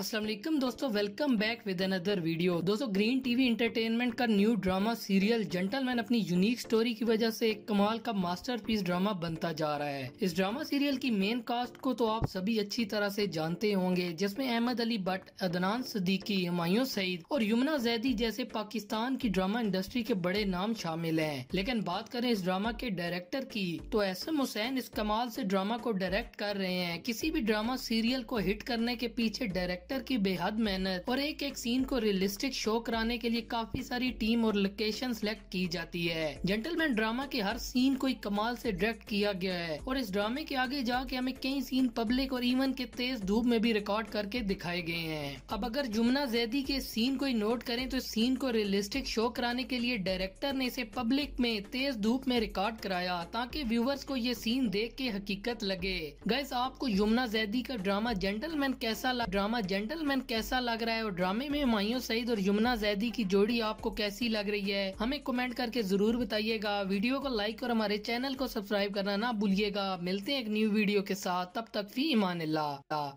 असलम दोस्तों welcome back with another video दोस्तों Green TV Entertainment का न्यू ड्रामा सीरियल जेंटलमैन अपनी यूनिक स्टोरी की वजह से एक कमाल का मास्टरपीस ड्रामा बनता जा रहा है इस ड्रामा सीरियल की मेन कास्ट को तो आप सभी अच्छी तरह से जानते होंगे जिसमें अहमद अली भट्ट अदनान सदीकी हमायूं सईद और यमुना जैदी जैसे पाकिस्तान की ड्रामा इंडस्ट्री के बड़े नाम शामिल है लेकिन बात करें इस ड्रामा के डायरेक्टर की तो एम हुसैन इस कमाल से ड्रामा को डायरेक्ट कर रहे हैं किसी भी ड्रामा सीरियल को हिट करने के पीछे डायरेक्टर एक्टर की बेहद मेहनत और एक एक सीन को रियलिस्टिक शो कराने के लिए काफी सारी टीम और लोकेशन सिलेक्ट की जाती है जेंटलमैन ड्रामा के हर सीन को एक कमाल से डायरेक्ट किया गया है और इस ड्रामे के आगे जाके हमें कई सीन पब्लिक और इवन के तेज धूप में भी रिकॉर्ड करके दिखाए गए हैं अब अगर जुमना जैदी के सीन को नोट करें तो इस सीन को रियलिस्टिक शो कराने के लिए डायरेक्टर ने इसे पब्लिक में तेज धूप में रिकॉर्ड कराया ताकि व्यूवर्स को ये सीन देख के हकीकत लगे गैस आपको यमुना जैदी का ड्रामा जेंटलमैन कैसा ड्रामा जेंटलमैन कैसा लग रहा है और ड्रामे में मायूं सईद और यमुना जैदी की जोड़ी आपको कैसी लग रही है हमें कमेंट करके जरूर बताइएगा वीडियो को लाइक और हमारे चैनल को सब्सक्राइब करना ना भूलिएगा मिलते हैं एक न्यू वीडियो के साथ तब तक फी ईमान